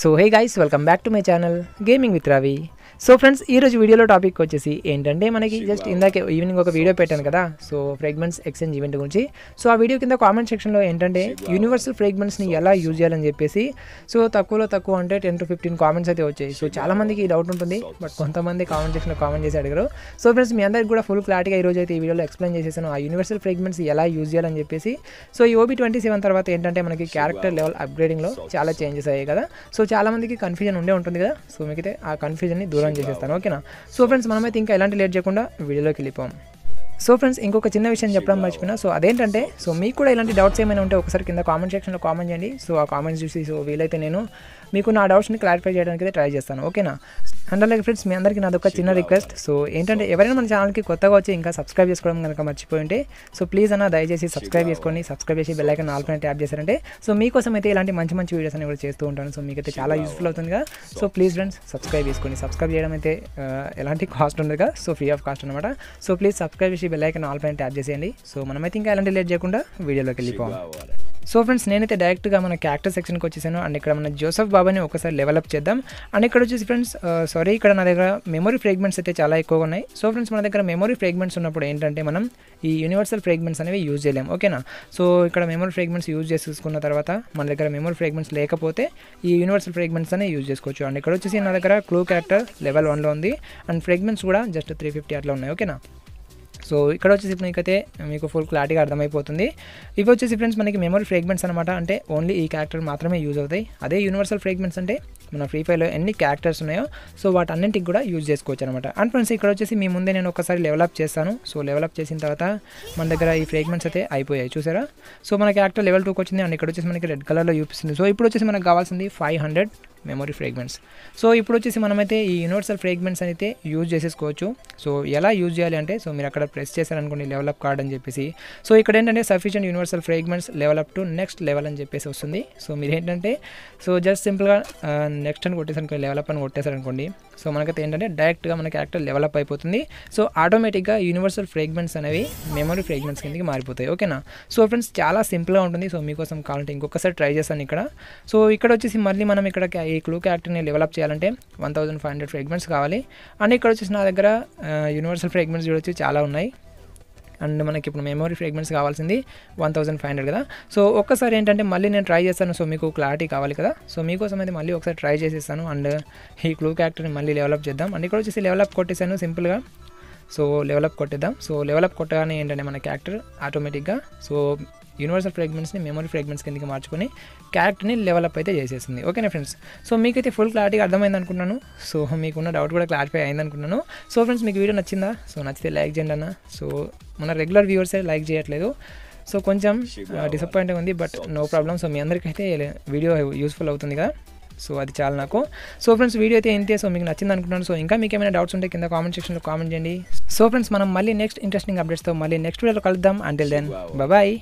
so hey guys welcome back to my channel gaming with Ravi so friends ఈరోజు వీడియోలో topic వచ్చేసి ఏంటంటే మనకి జస్ట్ ఇందాక ఈవినింగ్ ఒక వీడియో పెట్టాను కదా సో ఫ్రేగ్మెంట్స్ ఎక్స్చేంజ్ ఈవెంట్ గురించి సో ఆ వీడియో కింద కామెంట్ సెక్షన్లో ఏంటంటే యూనివర్సల్ ని ఎలా యూజ్ చేయాలని చెప్పేసి సో తక్కువలో తక్కువ అంటే టెన్ టు ఫిఫ్టీన్ కామెంట్స్ అయితే వచ్చాయి సో చాలామందికి డౌట్ ఉంటుంది బట్ కొంతమంది కామెంట్ సెక్షన్లో కామెంట్ చేసి అడిగారు సో ఫ్రెండ్స్ మీ అందరికి కూడా ఫుల్ క్లారిటీగా ఈరోజు అయితే ఈ వీడియోలో ఎక్స్ప్లెయిన్ చేసేసాను ఆ యూనివర్సల్ ఫ్రేగ్మెంట్స్ ఎలా యూజ్ చేయాలని చెప్పేసి సో ఈ ఓబీ ట్వంటీ సెవెన్ తర్వాత ఏంటంటే మనకి క్యారెక్టర్ లెవెల్ అప్గ్రేడింగ్లో చాలా చేంజెస్ అయ్యాయి కదా సో చాలామందికి కన్ఫ్యూజన్ ఉండే ఉంటుంది కదా సో మీకైతే ఆ కన్ఫ్యూజన్ని దూరం చేసేస్తాను ఓకేనా సో ఫ్రెండ్స్ మనమైతే ఇంకా ఎలాంటి లేట్ చేయకుండా వీడియోలోకి వెళ్ళిపోం సో ఫ్రెండ్స్ ఇంకొక చిన్న విషయం చెప్పడం మర్చిపోయినా సో అదేంటంటే సో మీకు కూడా ఇలాంటి డౌట్స్ ఏమైనా ఉంటే ఒకసారి కింద కామెంట్ సెక్షన్లో కామెంట్ చేయండి సో ఆ కామెంట్స్ చూసి సో వీలైతే నేను మీకు నా డౌట్స్ని క్లారిఫై చేయడానికి ట్రై చేస్తాను ఓకేనా అండ్ అలాగే ఫ్రెండ్స్ మీ అందరికీ నాదొక చిన్న రిక్వెస్ట్ సో ఏంటంటే ఎవరైనా మన ఛానల్కి కొత్తగా వచ్చి ఇంకా సబ్స్క్రైబ్ చేసుకోవడం కనుక ఉంటే సో ప్లీజ్ అన్న దయచేసి సబ్స్క్రైబ్ చేసుకోండి సబ్స్క్రైబ్ చేసి ఐకన్ ఆల్పైన ట్యాప్ చేశారంటే సో మీకోసం అయితే ఇలాంటి మంచి మంచి వీడియోస్ అని కూడా చేస్తూ ఉంటాను సో మీకైతే చాలా యూస్ఫుల్ అవుతుందిగా సో ప్లీజ్ ఫ్రెండ్స్ సబ్స్క్రైబ్ చేసుకోండి సబ్స్క్రైబ్ చేయడం అయితే ఎలాంటి కాస్ట్ ఉందిగా సో ఫ్రీ ఆఫ్ కాస్ట్ అనమాట సో ప్లీజ్ సబ్స్క్రైబ్ చేసి ఐకన్ ఆల్పైన ట్యాప్ చేసేయండి సో మనమైతే ఇంకా ఎలాంటి లేట్ చేయకుండా వీడియోలోకి వెళ్ళిపోవాలి సో ఫ్రెండ్స్ నేనైతే డైరెక్ట్గా మన క్యారెక్టర్ సెక్షన్కి వచ్చేసాను అండ్ ఇక్కడ మన జోసఫ్ బాబాని ఒకసారి డెవలప్ చేద్దాం అండ్ ఇక్కడ వచ్చేసి ఫ్రెండ్స్ సారీ ఇక్కడ నా దగ్గర మెమరీ ఫ్రేగ్మెంట్స్ అయితే చాలా ఎక్కువగా ఉన్నాయి సో ఫ్రెండ్స్ మన దగ్గర మెమరీ ఫ్రేగ్మెంట్స్ ఉన్నప్పుడు ఏంటంటే మనం ఈ యూనివర్సల్ ఫ్రేగ్మెంట్స్ అనేవి యూజ్ చేయలేము ఓకేనా సో ఇక్కడ మెమరీ ఫ్రేగ్మెంట్స్ యూజ్ చేసుకున్న తర్వాత మన దగ్గర మెమరీ ఫ్రేగ్మెంట్స్ లేకపోతే ఈ యూనివర్సల్ ఫ్రేగ్మెంట్స్ అనేవి యూజ్ చేసుకోవచ్చు అండ్ ఇక్కడ వచ్చేసి నా దగ్గర క్లూ క్యారెక్టర్ లెవెల్ వన్లో ఉంది అండ్ ఫ్రేగ్మెంట్స్ కూడా జస్ట్ త్రీ ఫిఫ్టీ అట్లా ఉన్నాయి ఓకేనా సో ఇక్కడ వచ్చేసి మీకైతే మీకు ఫుల్ క్లారిటీగా అర్థమైపోతుంది ఇవి వచ్చేసి ఫ్రెండ్స్ మనకి మెమరీ ఫ్రేగ్మెంట్స్ అనమాట అంటే ఓన్లీ ఈ క్యారెక్టర్ మాత్రమే యూజ్ అవుతాయి అదే యూనివర్సల్ ఫ్రేగ్మెంట్స్ అంటే మన ఫ్రీ ఫైర్లో ఎన్ని క్యారెక్టర్స్ ఉన్నాయో సో వాటి అన్నింటికి కూడా యూజ్ చేసుకోవచ్చు అనమాట అండ్ ఫ్రెండ్స్ ఇక్కడ వచ్చేసి మీ ముందే నేను ఒకసారి లెవలప్ చేస్తాను సో లెవలప్ చేసిన తర్వాత మన దగ్గర ఈ ఫ్రేగ్మెంట్స్ అయితే అయిపోయాయి చూసారా సో మన క్యారెక్టర్ లెవెల్ టూకి వచ్చింది అండ్ ఇక్కడ వచ్చేసి మనకి రెడ్ కలర్లో చూపిస్తుంది సో ఇప్పుడు వచ్చేసి మనకు కావాల్సింది five hundred memory fragments so ఇప్పుడు వచ్చేసి మనమైతే ఈ యూనివర్సల్ ఫ్రేగ్మెంట్స్ అయితే యూజ్ చేసేసుకోవచ్చు సో ఎలా యూజ్ చేయాలి అంటే సో మీరు అక్కడ ప్రెస్ చేశారనుకోండి లెవలప్ కార్డ్ అని చెప్పేసి సో ఇక్కడ ఏంటంటే sufficient universal fragments level up to next level అని చెప్పేసి వస్తుంది సో మీరు ఏంటంటే సో జస్ట్ సింపుల్గా నెక్స్ట్ అని కొట్టేసారు లెవలప్ అని కొట్టేశారనుకోండి సో మనకైతే ఏంటంటే డైరెక్ట్గా మనకి యాక్టర్ లెవలప్ అయిపోతుంది సో ఆటోమేటిక్గా యూనివర్సల్ ఫ్రేగ్మెంట్స్ అనేవి మెమరీ ఫ్రేగ్మెంట్స్ కిందకి మారిపోతాయి ఓకేనా సో ఫ్రెండ్స్ చాలా సింపుల్గా ఉంటుంది సో మీకోసం కావాలంటే ఇంకొకసారి ట్రై చేస్తాను ఇక్కడ సో ఇక్కడ వచ్చేసి మళ్ళీ మనం ఇక్కడ ఈ క్లూ క్యారెక్టర్ని డెవలప్ చేయాలంటే one thousand five hundred fragments కావాలి అండ్ ఇక్కడ వచ్చేసి నా దగ్గర యూనివర్సల్ ఫ్రేగ్మెంట్స్ చూడొచ్చు చాలా ఉన్నాయి అండ్ మనకి ఇప్పుడు మెమోరీ ఫ్రేగ్మెంట్స్ కావాల్సింది వన్ థౌసండ్ ఫైవ్ హండ్రెడ్ కదా సో ఒక్కసారి ఏంటంటే మళ్ళీ నేను ట్రై చేస్తాను సో మీకు క్లారిటీ కావాలి కదా సో మీకోసం అయితే మళ్ళీ ఒకసారి ట్రై చేసేస్తాను అండ్ ఈ క్లూ క్యారెక్టర్ని మళ్ళీ డెవలప్ చేద్దాం అండ్ ఇక్కడ వచ్చేసి డెవలప్ కొట్టేశాను సింపుల్గా సో లెవెలప్ కొట్టేద్దాం సో డెవలప్ కొట్టగానే ఏంటంటే మన క్యారెక్టర్ ఆటోమేటిక్గా సో యూనివర్సల్ ఫ్రాగ్మెంట్స్ని మెమరీ ఫ్రాగ్మెంట్స్ కిందకి మార్చుకొని క్యారెక్టర్ని లెవలప్ అయితే చేసేసింది ఓకేనా ఫ్రెండ్స్ సో మీకైతే ఫుల్ క్లారిటీగా అర్థమైంది అనుకున్నాను సో మీకున్న డౌట్ కూడా క్లారిఫై అయింది అనుకున్నాను సో ఫ్రెండ్స్ మీకు వీడియో నచ్చిందా సో నచ్చితే లైక్ చేయండి అన్న సో మన రెగ్యులర్ వ్యూవర్సే లైక్ చేయట్లేదు సో కొంచెం డిసప్పాయింట్గా ఉంది బట్ నో ప్రాబ్లమ్ సో మీ అందరికైతే వీడియో యూస్ఫుల్ అవుతుంది కదా సో అది చాలా నాకు సో ఫ్రెండ్స్ వీడియో అయితే ఇంతే సో మీకు నచ్చింది అనుకుంటున్నాను సో ఇంకా మీకు ఏమైనా డౌట్స్ ఉంటే కింద కామెంట్ సెక్షన్లో కామెంట్ చేయండి సో ఫ్రెండ్స్ మనం మళ్ళీ నెక్స్ట్ ఇంట్రెస్టింగ్ అప్డేట్స్తో మళ్ళీ నెక్స్ట్ వీడియోలో కలుద్దాం అంటిల్ దెన్ బాయ్